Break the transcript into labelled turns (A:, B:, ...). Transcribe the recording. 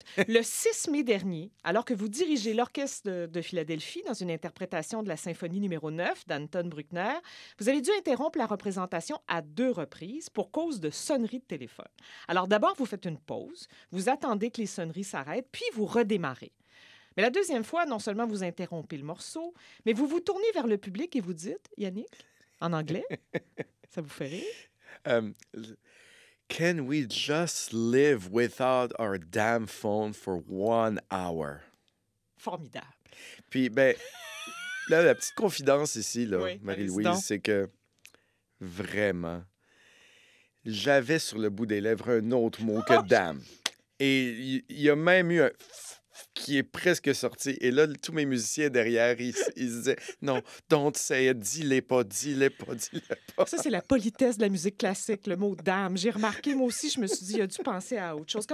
A: Le 6 mai dernier, alors que vous dirigez l'Orchestre de, Philadelphie dans une interprétation de la symphonie numéro 9 d'Anton Bruckner, vous avez dû interrompre la représentation à deux reprises pour cause de sonneries de téléphone. Alors d'abord, vous faites une pause, vous attendez que les sonneries s'arrêtent, puis vous redémarrez. Mais la deuxième fois, non seulement vous interrompez le morceau, mais vous vous tournez vers le public et vous dites, Yannick, en anglais, ça vous fait rire?
B: Euh, Can we just live without our damn phone for one hour? Formidable. Puis, ben,
C: là, la petite confidence ici, là, Marie-Louise, c'est que vraiment, j'avais sur le bout des lèvres un autre mot que oh, damn ». dame. Et il y a même eu un qui est presque sorti. Et là, tous mes musiciens derrière, ils, ils disaient non, don't say dit dis-les pas, dit les pas, dis-les pas. Ça, c'est
A: la politesse de la musique classique, le mot dame. J'ai remarqué, moi aussi, je me suis dit, il a dû penser à autre chose.